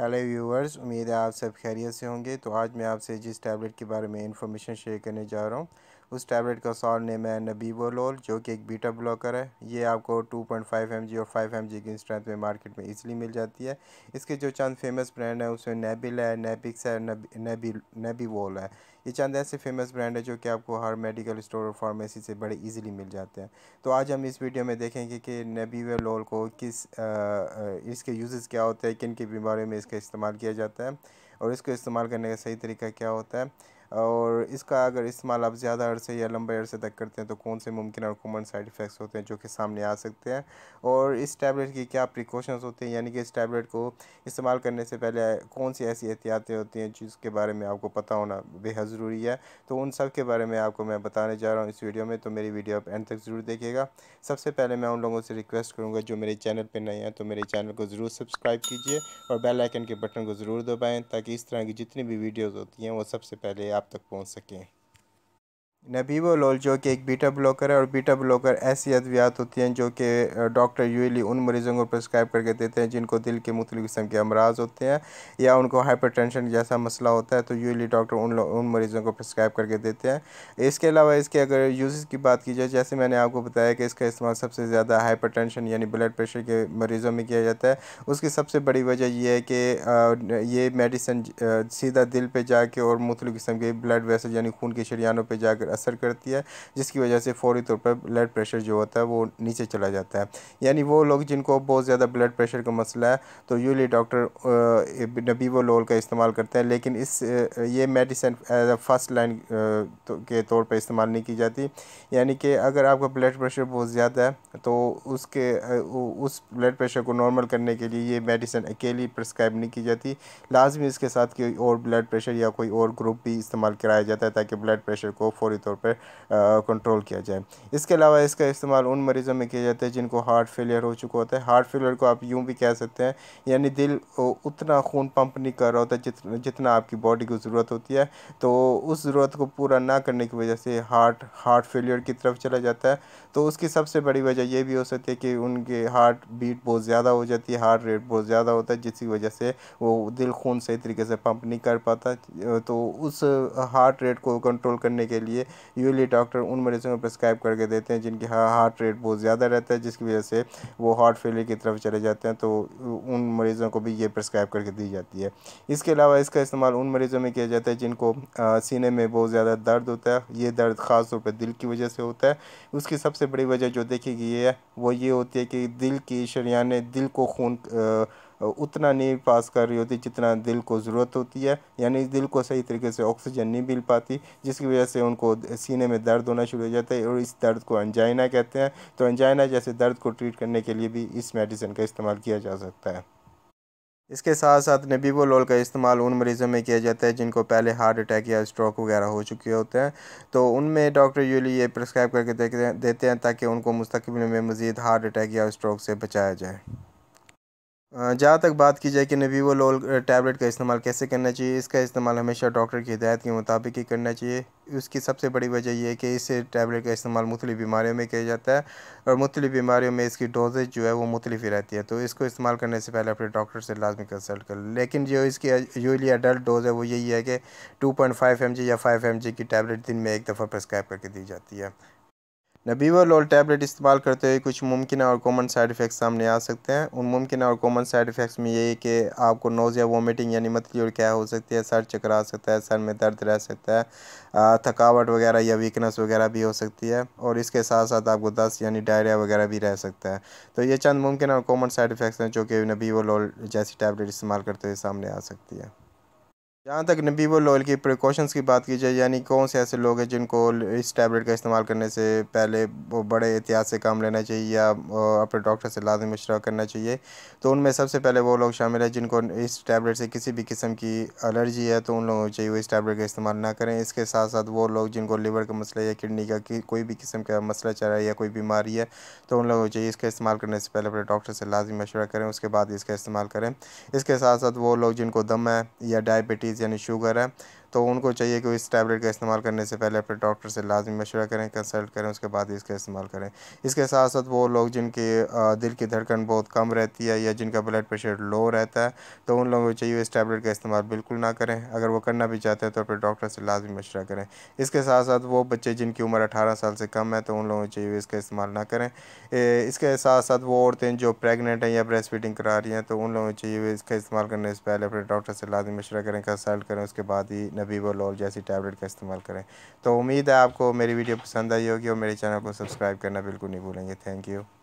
hello viewers उम्मीद है आप सब खैरियत से होंगे तो आज मैं आपसे जिस टैबलेट के बारे में इन्फॉर्मेशन शेयर करने जा रहा हूँ उस टैबलेट का सॉल नेम है नबीबोलोल जो कि एक बीटा ब्लॉकर है ये आपको 2.5 पॉइंट और 5 एम की स्ट्रेंथ में मार्केट में इजीली मिल जाती है इसके जो चंद फेमस ब्रांड है उसमें नेबिल है नेबिक्स है नबी नेबीवोल है ये चंद ऐसे फेमस ब्रांड है जो कि आपको हर मेडिकल स्टोर और फार्मेसी से बड़े इजीली मिल जाते हैं तो आज हम इस वीडियो में देखेंगे कि लोल को किस आ, इसके यूजेस क्या होते हैं किन किन बीमारियों में इसका इस्तेमाल किया जाता है और इसको इस्तेमाल करने का सही तरीका क्या होता है और इसका अगर इस्तेमाल आप ज़्यादा अरसे या लंबे अरसे तक करते हैं तो कौन से मुमकिन और कॉमन साइड इफ़ेक्ट्स होते हैं जो कि सामने आ सकते हैं और इस टैबलेट की क्या प्रिकॉशंस होते हैं यानी कि इस टैबलेट को इस्तेमाल करने से पहले कौन सी ऐसी एहतियातें होती हैं जिसके बारे में आपको पता होना बेहद ज़रूरी है तो उन सब के बारे में आपको मैं बताने जा रहा हूँ इस वीडियो में तो मेरी वीडियो आप एंड तक ज़रूर देखिएगा सबसे पहले मैं उन लोगों से रिक्वेस्ट करूँगा जो मेरे चैनल पर नए हैं तो मेरे चैनल को ज़रूर सब्सक्राइब कीजिए और बेल आइकन के बटन को ज़रूर दबाएँ ताकि इस तरह की जितनी भी वीडियोज़ होती हैं वो सबसे पहले आप ऐप तक पहुंच सकें नेबीवोलोल जो कि एक बीटा ब्लॉकर है और बीटा ब्लॉकर ऐसी अद्वियात होती हैं जो कि डॉक्टर यूली उन मरीज़ों को प्रस्क्राइब करके देते हैं जिनको दिल के मुख्तु किस्म के अमराज होते हैं या उनको हाइपरटेंशन जैसा मसला होता है तो यूली डॉक्टर उन उन मरीज़ों को प्रस्क्राइब करके देते हैं इसके अलावा इसके अगर यूज़ की बात की जाए जैसे मैंने आपको बताया कि इसका इस्तेमाल सबसे ज़्यादा हाइपर यानी ब्लड प्रेशर के मरीज़ों में किया जाता है उसकी सबसे बड़ी वजह यह है कि ये मेडिसन सीधा दिल पर जाके और मुख्तु किस्म के ब्लड वेसल यानी खून के शरियानों पर जाकर असर करती है जिसकी वजह से फौरी तौर पर ब्लड प्रेशर जो होता है वो नीचे चला जाता है यानी वो लोग जिनको बहुत ज़्यादा ब्लड प्रेशर का मसला है तो यूली डॉक्टर नबीवोलोल का इस्तेमाल करते हैं लेकिन इस ये medicine as a first line तो, के तौर पर इस्तेमाल नहीं की जाती यानी कि अगर आपका ब्लड प्रेशर बहुत ज़्यादा है तो उसके उस ब्लड प्रेशर को नॉर्मल करने के लिए ये मेडिसिन अकेली प्रिस्क्राइब नहीं की जाती लाजमी इसके साथ कोई और ब्लड प्रेशर या कोई और ग्रुप भी इस्तेमाल कराया जाता है ताकि ब्लड प्रेशर को फौरी तौर पर कंट्रोल किया जाए इसके अलावा इसका इस्तेमाल उन मरीज़ों में किया जाता है जिनको हार्ट फेलियर हो चुका होता है हार्ट फेलियर को आप यूँ भी कह सकते हैं यानी दिल उतना खून पंप नहीं कर रहा होता जितना जितना आपकी बॉडी को ज़रूरत होती है तो उस ज़रूरत को पूरा ना करने की वजह से हार्ट हार्ट फेलियर की तरफ चला जाता है तो उसकी सबसे बड़ी वजह यह भी हो सकती है कि उनके हार्ट बीट बहुत ज़्यादा हो जाती है हार्ट रेट बहुत ज़्यादा होता है जिसकी वजह से वो दिल खून सही तरीके से पंप नहीं कर पाता तो उस हार्ट रेट को कंट्रोल करने के लिए यूजली डॉक्टर उन मरीज़ों को प्रिस्क्राइब करके देते हैं जिनकी हार्ट रेट बहुत ज़्यादा रहता है जिसकी वजह से वो हार्ट फेलियर की तरफ चले जाते हैं तो उन मरीज़ों को भी ये प्रिस्क्राइब करके दी जाती है इसके अलावा इसका इस्तेमाल उन मरीज़ों में किया जाता है जिनको सीने में बहुत ज़्यादा दर्द होता है ये दर्द ख़ास तौर पर दिल की वजह से होता है उसकी सबसे बड़ी वजह जो देखी गई है वो ये होती है कि दिल की शरियाने दिल को खून उतना नहीं पास कर रही होती जितना दिल को ज़रूरत होती है यानी दिल को सही तरीके से ऑक्सीजन नहीं मिल पाती जिसकी वजह से उनको सीने में दर्द होना शुरू हो जाता है और इस दर्द को अनजाइना कहते हैं तो अनजाइना जैसे दर्द को ट्रीट करने के लिए भी इस मेडिसिन का इस्तेमाल किया जा सकता है इसके साथ साथ नबीबोलोल का इस्तेमाल उन मरीज़ों में किया जाता है जिनको पहले हार्ट अटैक या स्ट्रोक वगैरह हो चुके होते हैं तो उनमें डॉक्टर यूली ये प्रिस्क्राइब करके देते हैं ताकि उनको मुस्तबिल में मज़ीद हार्ट अटैक या स्ट्रोक से बचाया जाए जहाँ तक बात की जाए कि नबीवल लोल टैबलेट का इस्तेमाल कैसे करना चाहिए इसका इस्तेमाल हमेशा डॉक्टर की हिदायत के मुताबिक ही करना चाहिए उसकी सबसे बड़ी वजह यह है कि इस टैबलेट का इस्तेमाल मुख्तलि बीमारियों में किया जाता है और मुख्तलि बीमारियों में इसकी डोजेज जो है वो मुख्तलिफ रहती है तो इसको इस्तेमाल करने से पहले अपने डॉक्टर से लाजमी कंसल्ट कर लेकिन जो इसकी यूली अडल्ट डोज है वो यही है कि two point five M G या फाइव एम जी की टैबलेट दिन में एक दफ़ा प्रस्क्राइब करके दी जाती है नबीवल और टैबलेट इस्तेमाल करते हुए कुछ मुमकिन और कॉमन साइड इफ़ेक्ट्स सामने आ सकते हैं उन मुमकिन और कॉमन साइड इफ़ेक्ट्स में ये कि आपको नोज़ या वोमिटिंग यानी मतली और क्या हो सकती है सर चक्कर आ सकता है सर में दर्द रह सकता है थकावट वगैरह या वीकनेस वगैरह भी हो सकती है और इसके साथ साथ आपको दस्त यानी डायरिया वगैरह भी रह सकता है तो ये चंद मुमकिन और कॉमन साइड इफ़ेक्ट्स हैं जो कि नबीवल जैसी टैबलेट इस्तेमाल करते हुए सामने आ सकती है जहाँ तक नबी व लोयल की प्रिकॉशंस की बात की जाए यानी कौन से ऐसे लोग हैं जिनको इस टैबलेट का इस्तेमाल करने से पहले वो बड़े एहतियात से काम लेना चाहिए या अपने डॉक्टर से लाजमी मशरा करना चाहिए तो उनमें सबसे पहले वो लोग शामिल हैं जिनको इस टैबलेट से किसी भी किस्म की एलर्जी है तो उन लोगों को चाहिए वो इस टैबलेट का इस्तेमाल ना करें इसके साथ साथ वो लोग जिनको लीवर का मसला या किडनी का कि कोई भी किस्म का मसला चल रहा है या कोई बीमारी है तो उन लोगों को चाहिए इसका इस्तेमाल करने से पहले अपने डॉक्टर से लाजमी मशवरा करें उसके बाद इसका इस्तेमाल करें इसके साथ साथ वो लोग जिनको दम है या डायबिटीज़ डायबिटीज़ यानी शुगर है तो उनको चाहिए कि इस टैबलेट का इस्तेमाल करने से पहले अपने डॉक्टर से लाजमी मशवरा करें कंसल्ट करें उसके बाद इसका इस्तेमाल करें इसके साथ साथ वो लोग जिनके दिल की धड़कन बहुत कम रहती है या जिनका ब्लड प्रेशर लो रहता है तो उन लोगों को चाहिए इस टैबलेट का इस्तेमाल बिल्कुल ना करें अगर वो करना भी चाहते हैं तो अपने डॉक्टर से लाजमी मशवरा करें इसके साथ साथ वो बच्चे जिनकी उम्र अठारह साल से कम है तो उन लोगों को चाहिए इसका इस्तेमाल ना करें इसके साथ साथ वो औरतें जो प्रेगनेंट हैं या ब्रेस्ट फीडिंग करा रही हैं तो उन लोगों को चाहिए इसका इस्तेमाल करने से पहले अपने डॉक्टर से लाजमी मशवरा करें कंसल्ट करें उसके बाद ही नबीबल लॉल जैसी टैबलेट का इस्तेमाल करें तो उम्मीद है आपको मेरी वीडियो पसंद आई होगी और मेरे चैनल को सब्सक्राइब करना बिल्कुल नहीं भूलेंगे थैंक यू